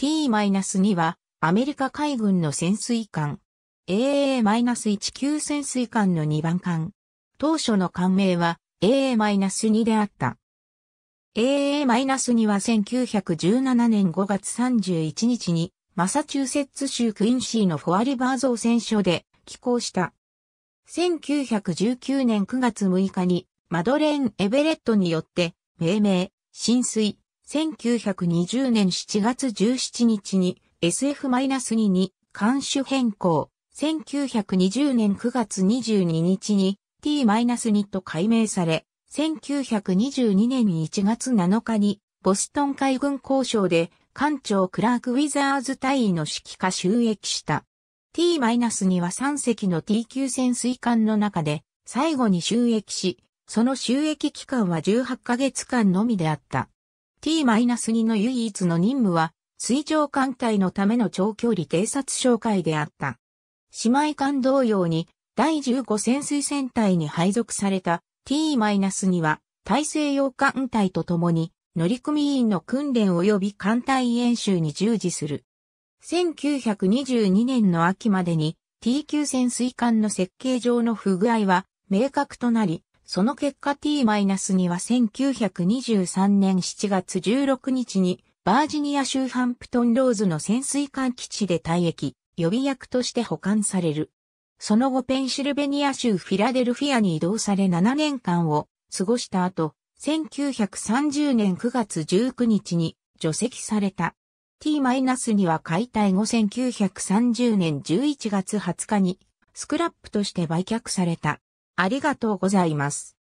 T-2 はアメリカ海軍の潜水艦。AA-19 潜水艦の2番艦。当初の艦名は AA-2 であった。AA-2 は1917年5月31日にマサチューセッツ州クインシーのフォアリバー造船所で寄港した。1919年9月6日にマドレーン・エベレットによって命名、浸水、1920年7月17日に SF-2 に監視変更。1920年9月22日に T-2 と改名され、1922年1月7日にボストン海軍交渉で艦長クラーク・ウィザーズ大員の指揮下収益した。T-2 は3隻の T 級潜水艦の中で最後に収益し、その収益期間は18ヶ月間のみであった。T-2 の唯一の任務は、水上艦隊のための長距離偵察哨戒であった。姉妹艦同様に、第15潜水船隊に配属された T-2 は、大西洋艦隊と共に、乗組員の訓練及び艦隊演習に従事する。1922年の秋までに T 級潜水艦の設計上の不具合は明確となり、その結果 T-2 は1923年7月16日にバージニア州ハンプトンローズの潜水艦基地で退役、予備役として保管される。その後ペンシルベニア州フィラデルフィアに移動され7年間を過ごした後、1930年9月19日に除籍された。T-2 は解体後1930年11月20日にスクラップとして売却された。ありがとうございます。